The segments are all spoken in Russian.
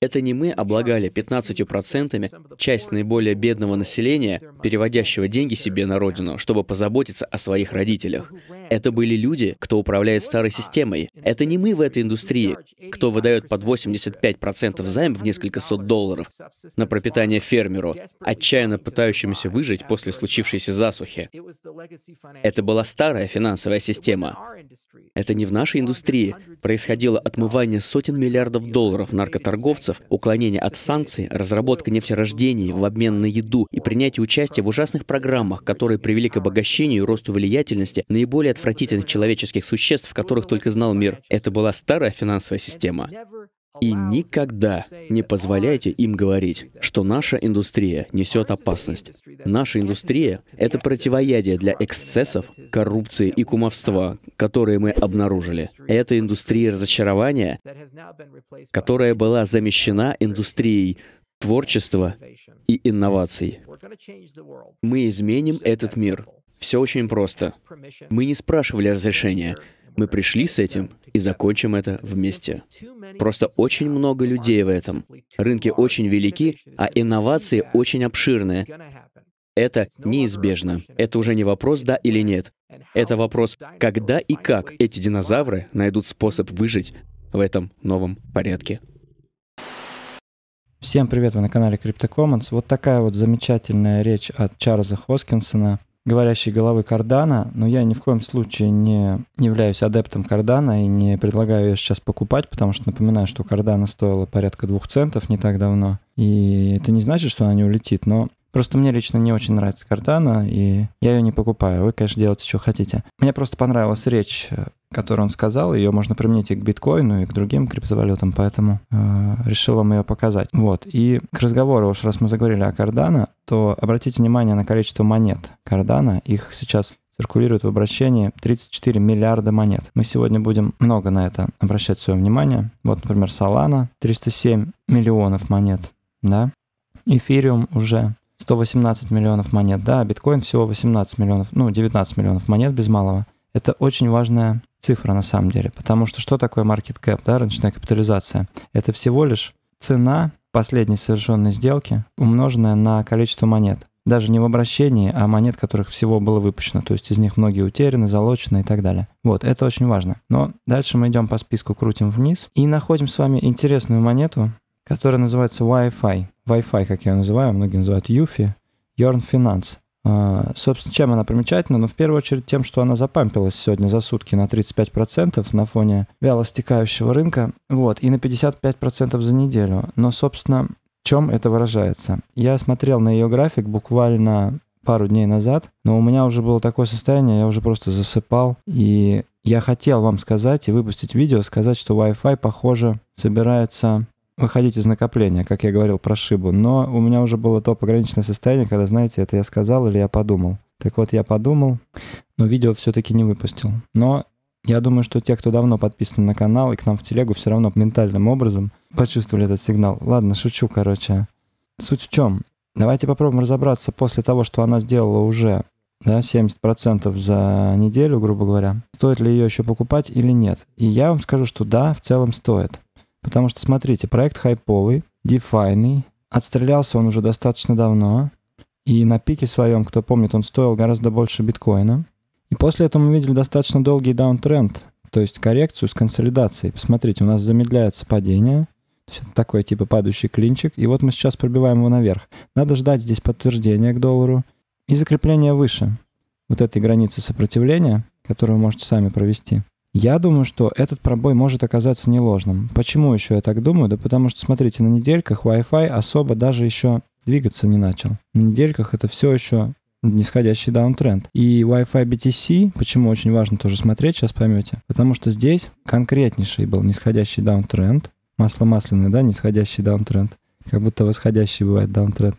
Это не мы облагали 15% часть наиболее бедного населения, переводящего деньги себе на родину, чтобы позаботиться о своих родителях. Это были люди, кто управляет старой системой. Это не мы в этой индустрии, кто выдает под 85% займ в несколько сот долларов на пропитание фермеру, отчаянно пытающемуся выжить после случившейся засухи. Это была старая финансовая система. Это не в нашей индустрии. Происходило отмывание сотен миллиардов долларов наркоторговцев, уклонение от санкций, разработка нефтерождений в обмен на еду и принятие участия в ужасных программах, которые привели к обогащению и росту влиятельности наиболее отвратительных человеческих существ, которых только знал мир. Это была старая финансовая система. И никогда не позволяйте им говорить, что наша индустрия несет опасность. Наша индустрия — это противоядие для эксцессов, коррупции и кумовства, которые мы обнаружили. Это индустрия разочарования, которая была замещена индустрией творчества и инноваций. Мы изменим этот мир. Все очень просто. Мы не спрашивали разрешения. Мы пришли с этим, и закончим это вместе. Просто очень много людей в этом. Рынки очень велики, а инновации очень обширные. Это неизбежно. Это уже не вопрос «да» или «нет». Это вопрос, когда и как эти динозавры найдут способ выжить в этом новом порядке. Всем привет, вы на канале CryptoCommons. Вот такая вот замечательная речь от Чарльза Хоскинсона – говорящей головы кардана, но я ни в коем случае не являюсь адептом кардана и не предлагаю ее сейчас покупать, потому что напоминаю, что кардана стоила порядка двух центов не так давно. И это не значит, что она не улетит, но Просто мне лично не очень нравится Кардана, и я ее не покупаю. Вы, конечно, делаете, что хотите. Мне просто понравилась речь э, которую он сказал, ее можно применить и к биткоину, и к другим криптовалютам, поэтому э, решил вам ее показать. Вот, и к разговору, уж раз мы заговорили о Кардана, то обратите внимание на количество монет Кардана, их сейчас циркулирует в обращении 34 миллиарда монет. Мы сегодня будем много на это обращать свое внимание. Вот, например, Solana 307 миллионов монет, да, эфириум уже 118 миллионов монет, да, биткоин всего 18 миллионов, ну, 19 миллионов монет без малого. Это очень важная цифра на самом деле, потому что что такое market cap, да, рыночная капитализация? Это всего лишь цена последней совершенной сделки, умноженная на количество монет. Даже не в обращении, а монет, которых всего было выпущено. То есть из них многие утеряны, залочены и так далее. Вот, это очень важно. Но дальше мы идем по списку, крутим вниз и находим с вами интересную монету, которая называется Wi-Fi. Wi-Fi, как я ее называю, многие называют Юфи, Yorn Finance. А, собственно, чем она примечательна? Ну, в первую очередь тем, что она запампилась сегодня за сутки на 35% на фоне вяло стекающего рынка, вот, и на 55% за неделю. Но, собственно, в чем это выражается? Я смотрел на ее график буквально пару дней назад, но у меня уже было такое состояние, я уже просто засыпал, и я хотел вам сказать и выпустить видео, сказать, что Wi-Fi, похоже, собирается выходить из накопления, как я говорил про шибу. Но у меня уже было то пограничное состояние, когда, знаете, это я сказал или я подумал. Так вот, я подумал, но видео все-таки не выпустил. Но я думаю, что те, кто давно подписан на канал и к нам в телегу, все равно ментальным образом почувствовали этот сигнал. Ладно, шучу, короче. Суть в чем? Давайте попробуем разобраться после того, что она сделала уже да, 70% за неделю, грубо говоря, стоит ли ее еще покупать или нет. И я вам скажу, что да, в целом стоит. Потому что, смотрите, проект хайповый, дефайный, отстрелялся он уже достаточно давно, и на пике своем, кто помнит, он стоил гораздо больше биткоина. И после этого мы видели достаточно долгий даунтренд, то есть коррекцию с консолидацией. Посмотрите, у нас замедляется падение, то есть это такой типа падающий клинчик, и вот мы сейчас пробиваем его наверх. Надо ждать здесь подтверждения к доллару и закрепления выше вот этой границы сопротивления, которую вы можете сами провести. Я думаю, что этот пробой может оказаться не ложным. Почему еще я так думаю? Да потому что, смотрите, на недельках Wi-Fi особо даже еще двигаться не начал. На недельках это все еще нисходящий даунтренд. И Wi-Fi BTC, почему очень важно тоже смотреть, сейчас поймете. Потому что здесь конкретнейший был нисходящий даунтренд. Масло масляное, да, нисходящий даунтренд. Как будто восходящий бывает даунтренд.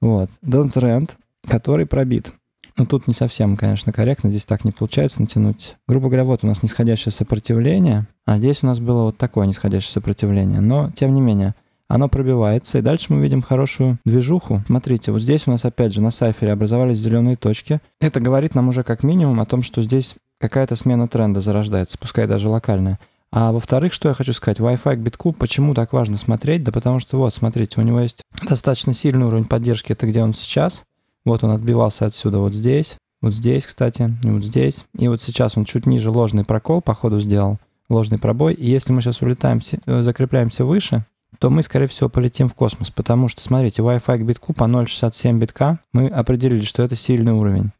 Вот. Даунтренд, который пробит. Ну, тут не совсем, конечно, корректно, здесь так не получается натянуть. Грубо говоря, вот у нас нисходящее сопротивление, а здесь у нас было вот такое нисходящее сопротивление. Но, тем не менее, оно пробивается, и дальше мы видим хорошую движуху. Смотрите, вот здесь у нас опять же на сайфере образовались зеленые точки. Это говорит нам уже как минимум о том, что здесь какая-то смена тренда зарождается, пускай даже локальная. А во-вторых, что я хочу сказать, Wi-Fi к битку, почему так важно смотреть? Да потому что вот, смотрите, у него есть достаточно сильный уровень поддержки, это где он сейчас, вот он отбивался отсюда вот здесь, вот здесь, кстати, и вот здесь. И вот сейчас он чуть ниже ложный прокол, походу, сделал, ложный пробой. И если мы сейчас улетаем, э, закрепляемся выше, то мы, скорее всего, полетим в космос, потому что, смотрите, Wi-Fi к битку по 0.67 битка, мы определили, что это сильный уровень.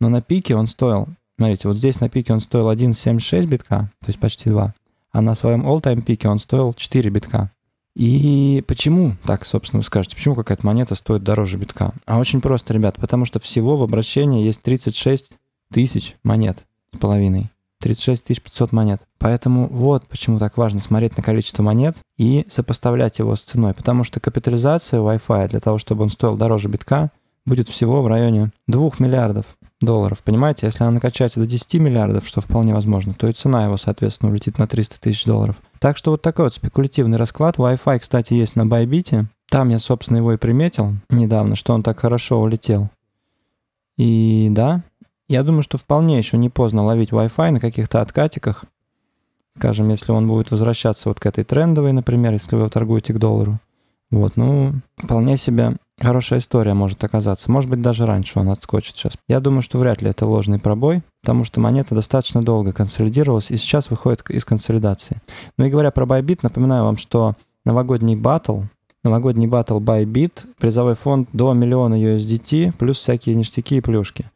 Но на пике он стоил, смотрите, вот здесь на пике он стоил 1.76 битка, то есть почти 2, а на своем all-time пике он стоил 4 битка. И почему, так, собственно, вы скажете, почему какая-то монета стоит дороже битка? А очень просто, ребят, потому что всего в обращении есть 36 тысяч монет с половиной. 36 500 монет. Поэтому вот почему так важно смотреть на количество монет и сопоставлять его с ценой. Потому что капитализация Wi-Fi для того, чтобы он стоил дороже битка, будет всего в районе 2 миллиардов долларов. Понимаете, если она накачается до 10 миллиардов, что вполне возможно, то и цена его, соответственно, улетит на 300 тысяч долларов. Так что вот такой вот спекулятивный расклад. Wi-Fi, кстати, есть на Байбите. Там я, собственно, его и приметил недавно, что он так хорошо улетел. И да, я думаю, что вполне еще не поздно ловить Wi-Fi на каких-то откатиках. Скажем, если он будет возвращаться вот к этой трендовой, например, если вы торгуете к доллару. Вот, ну, вполне себе хорошая история может оказаться. Может быть, даже раньше он отскочит сейчас. Я думаю, что вряд ли это ложный пробой, потому что монета достаточно долго консолидировалась и сейчас выходит из консолидации. Ну и говоря про Bybit, напоминаю вам, что новогодний батл, новогодний батл Bybit, призовой фонд до миллиона USDT, плюс всякие ништяки и плюшки.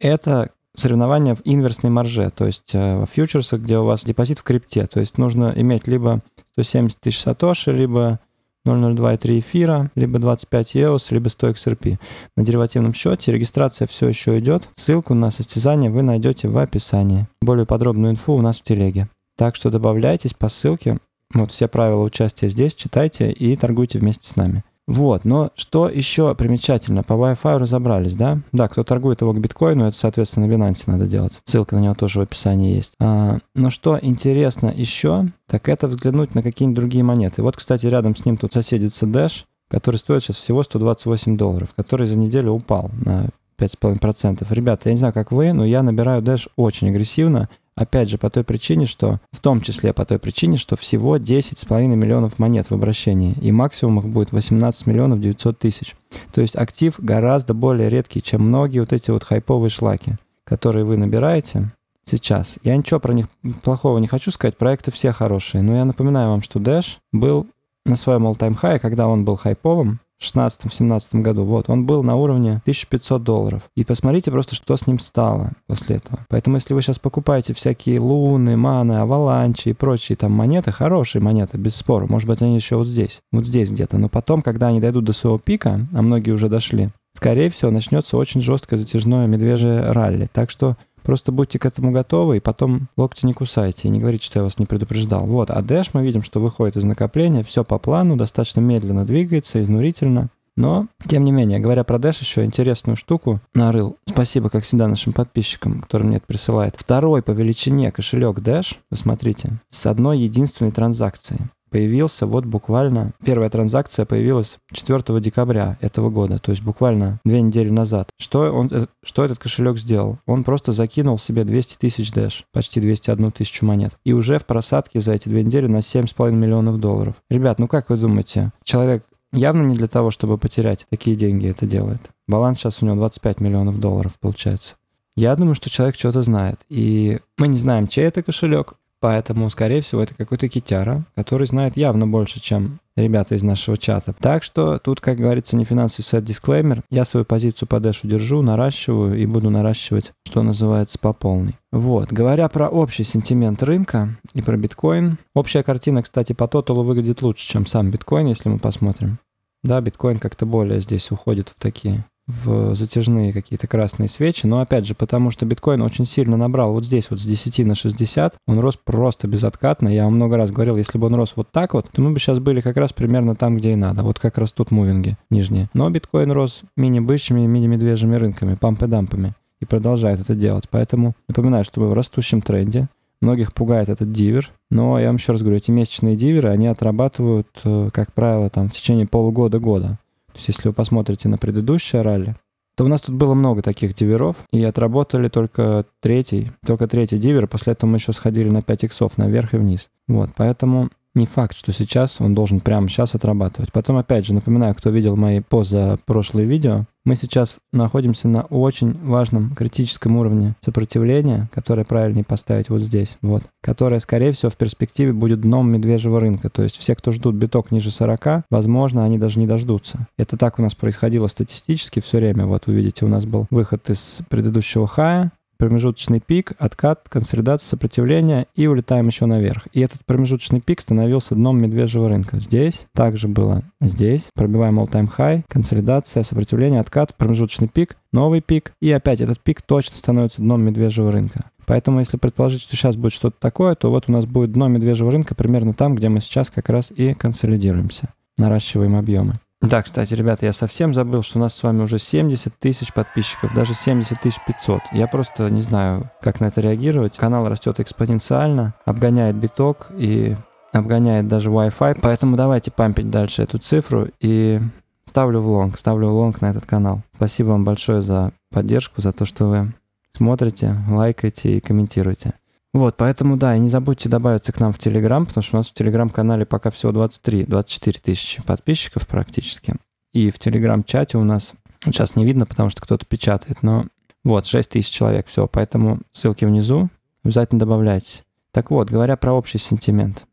Это соревнования в инверсной марже, то есть э, в фьючерсах, где у вас депозит в крипте. То есть нужно иметь либо 170 тысяч сатоши, либо 0,02,3 эфира, либо 25 EOS, либо 100 XRP. На деривативном счете регистрация все еще идет. Ссылку на состязание вы найдете в описании. Более подробную инфу у нас в телеге. Так что добавляйтесь по ссылке. Вот все правила участия здесь, читайте и торгуйте вместе с нами. Вот, но что еще примечательно, по Wi-Fi разобрались, да? Да, кто торгует его к биткоину, это, соответственно, Binance надо делать. Ссылка на него тоже в описании есть. А, но что интересно еще, так это взглянуть на какие-нибудь другие монеты. Вот, кстати, рядом с ним тут соседится Dash, который стоит сейчас всего 128 долларов, который за неделю упал на 5,5%. Ребята, я не знаю, как вы, но я набираю Dash очень агрессивно. Опять же, по той причине, что, в том числе по той причине, что всего 10,5 миллионов монет в обращении, и максимум их будет 18 миллионов 900 тысяч. То есть актив гораздо более редкий, чем многие вот эти вот хайповые шлаки, которые вы набираете сейчас. Я ничего про них плохого не хочу сказать, проекты все хорошие, но я напоминаю вам, что Dash был на своем all-time high, когда он был хайповым, 16-17 году. Вот, он был на уровне 1500 долларов. И посмотрите просто, что с ним стало после этого. Поэтому, если вы сейчас покупаете всякие луны, маны, аваланчи и прочие там монеты, хорошие монеты, без спора, может быть, они еще вот здесь, вот здесь где-то, но потом, когда они дойдут до своего пика, а многие уже дошли, скорее всего, начнется очень жесткое затяжное медвежье ралли. Так что Просто будьте к этому готовы, и потом локти не кусайте, и не говорите, что я вас не предупреждал. Вот, а Dash мы видим, что выходит из накопления, все по плану, достаточно медленно двигается, изнурительно. Но, тем не менее, говоря про Dash, еще интересную штуку нарыл. Спасибо, как всегда, нашим подписчикам, которые мне это присылают. Второй по величине кошелек Dash, посмотрите, с одной единственной транзакцией появился вот буквально, первая транзакция появилась 4 декабря этого года, то есть буквально две недели назад. Что, он, э, что этот кошелек сделал? Он просто закинул себе 200 тысяч дэш, почти 201 тысячу монет. И уже в просадке за эти две недели на 7,5 миллионов долларов. Ребят, ну как вы думаете, человек явно не для того, чтобы потерять такие деньги это делает. Баланс сейчас у него 25 миллионов долларов получается. Я думаю, что человек что-то знает. И мы не знаем, чей это кошелек, Поэтому, скорее всего, это какой-то китяра, который знает явно больше, чем ребята из нашего чата. Так что тут, как говорится, не финансовый сайт дисклеймер. Я свою позицию по дэшу держу, наращиваю и буду наращивать, что называется, по полной. Вот. Говоря про общий сентимент рынка и про биткоин, общая картина, кстати, по тоталу выглядит лучше, чем сам биткоин, если мы посмотрим. Да, биткоин как-то более здесь уходит в такие в затяжные какие-то красные свечи. Но опять же, потому что биткоин очень сильно набрал вот здесь вот с 10 на 60, он рос просто безоткатно. Я вам много раз говорил, если бы он рос вот так вот, то мы бы сейчас были как раз примерно там, где и надо. Вот как растут мувинги нижние. Но биткоин рос мини-бычьими мини-медвежьими рынками, памп-дампами. И продолжает это делать. Поэтому напоминаю, что мы в растущем тренде. Многих пугает этот дивер, но я вам еще раз говорю, эти месячные диверы, они отрабатывают, э, как правило, там в течение полугода-года. То есть, если вы посмотрите на предыдущее ралли, то у нас тут было много таких диверов, и отработали только третий, только третий дивер, после этого мы еще сходили на 5 иксов наверх и вниз. Вот, поэтому не факт, что сейчас он должен прямо сейчас отрабатывать. Потом, опять же, напоминаю, кто видел мои поза прошлые видео, мы сейчас находимся на очень важном критическом уровне сопротивления, которое правильнее поставить вот здесь, вот, которое, скорее всего, в перспективе будет дном медвежьего рынка. То есть все, кто ждут биток ниже 40, возможно, они даже не дождутся. Это так у нас происходило статистически все время. Вот вы видите, у нас был выход из предыдущего хая, промежуточный пик, откат, консолидация, сопротивление и улетаем еще наверх. И этот промежуточный пик становился дном медвежьего рынка. Здесь также было. Здесь пробиваем all-time high, консолидация, сопротивление, откат, промежуточный пик, новый пик. И опять этот пик точно становится дном медвежьего рынка. Поэтому, если предположить, что сейчас будет что-то такое, то вот у нас будет дно медвежьего рынка примерно там, где мы сейчас как раз и консолидируемся. Наращиваем объемы. Да, кстати, ребята, я совсем забыл, что у нас с вами уже 70 тысяч подписчиков, даже 70 тысяч 500. Я просто не знаю, как на это реагировать. Канал растет экспоненциально, обгоняет биток и обгоняет даже Wi-Fi. Поэтому давайте пампить дальше эту цифру и ставлю в лонг, ставлю в лонг на этот канал. Спасибо вам большое за поддержку, за то, что вы смотрите, лайкаете и комментируете. Вот, поэтому, да, и не забудьте добавиться к нам в Телеграм, потому что у нас в Телеграм-канале пока всего 23-24 тысячи подписчиков практически. И в Телеграм-чате у нас, ну, сейчас не видно, потому что кто-то печатает, но вот, 6 тысяч человек всего, поэтому ссылки внизу, обязательно добавляйтесь. Так вот, говоря про общий сентимент.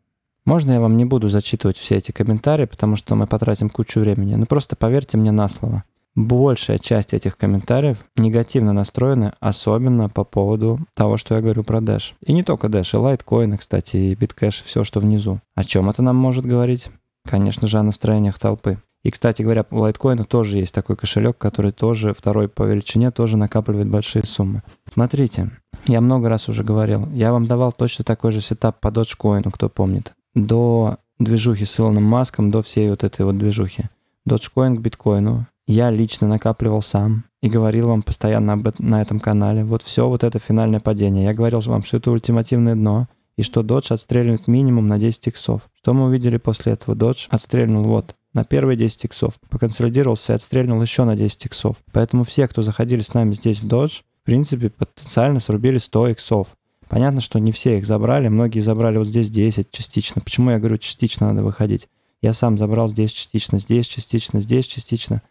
Можно я вам не буду зачитывать все эти комментарии, потому что мы потратим кучу времени, но ну, просто поверьте мне на слово большая часть этих комментариев негативно настроены, особенно по поводу того, что я говорю про Dash. И не только Dash, и лайткоины, кстати, и биткэш, все, что внизу. О чем это нам может говорить? Конечно же, о настроениях толпы. И, кстати говоря, у лайткоина тоже есть такой кошелек, который тоже второй по величине, тоже накапливает большие суммы. Смотрите, я много раз уже говорил, я вам давал точно такой же сетап по доджкоину, кто помнит. До движухи с Илоном Маском, до всей вот этой вот движухи. Dogecoin к биткоину я лично накапливал сам и говорил вам постоянно об этом, на этом канале. Вот все вот это финальное падение. Я говорил вам, что это ультимативное дно, и что Додж отстреливает минимум на 10 иксов. Что мы увидели после этого? Додж отстрельнул вот на первые 10 иксов, поконсолидировался и отстрельнул еще на 10 иксов. Поэтому все, кто заходили с нами здесь в Додж, в принципе, потенциально срубили 100 иксов. Понятно, что не все их забрали, многие забрали вот здесь 10 частично. Почему я говорю частично надо выходить? Я сам забрал здесь частично, здесь частично, здесь частично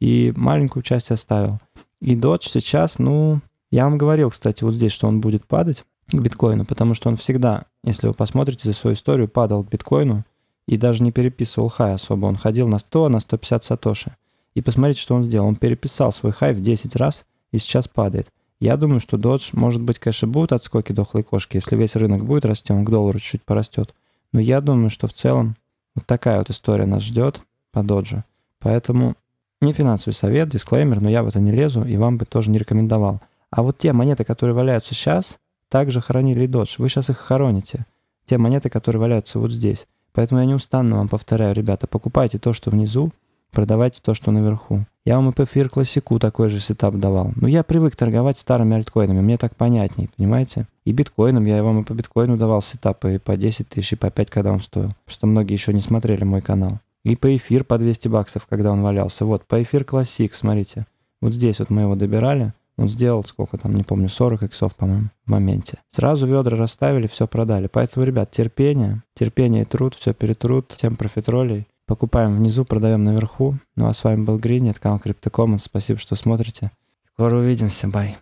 и маленькую часть оставил. И Dodge сейчас, ну, я вам говорил, кстати, вот здесь, что он будет падать к биткоину, потому что он всегда, если вы посмотрите за свою историю, падал к биткоину и даже не переписывал хай особо. Он ходил на 100, на 150 сатоши. И посмотрите, что он сделал. Он переписал свой хай в 10 раз и сейчас падает. Я думаю, что Dodge, может быть, конечно, будут отскоки дохлой кошки, если весь рынок будет расти, он к доллару чуть-чуть порастет. Но я думаю, что в целом вот такая вот история нас ждет по Dodge. Поэтому не финансовый совет, дисклеймер, но я в это не лезу и вам бы тоже не рекомендовал. А вот те монеты, которые валяются сейчас, также хоронили и додж. Вы сейчас их хороните. Те монеты, которые валяются вот здесь. Поэтому я неустанно вам повторяю, ребята, покупайте то, что внизу, продавайте то, что наверху. Я вам и по эфир классику такой же сетап давал. Но ну, я привык торговать старыми альткоинами, мне так понятней, понимаете? И биткоином, я вам и по биткоину давал сетапы и по 10 тысяч, и по 5, когда он стоил. что многие еще не смотрели мой канал. И по эфир по 200 баксов, когда он валялся. Вот, по эфир классик, смотрите. Вот здесь вот мы его добирали. Он сделал сколько там, не помню, 40 иксов, по-моему, в моменте. Сразу ведра расставили, все продали. Поэтому, ребят, терпение, терпение и труд, все перетрут, тем профитролей. Покупаем внизу, продаем наверху. Ну а с вами был Грини, это канал CryptoCommons. Спасибо, что смотрите. Скоро увидимся, бай.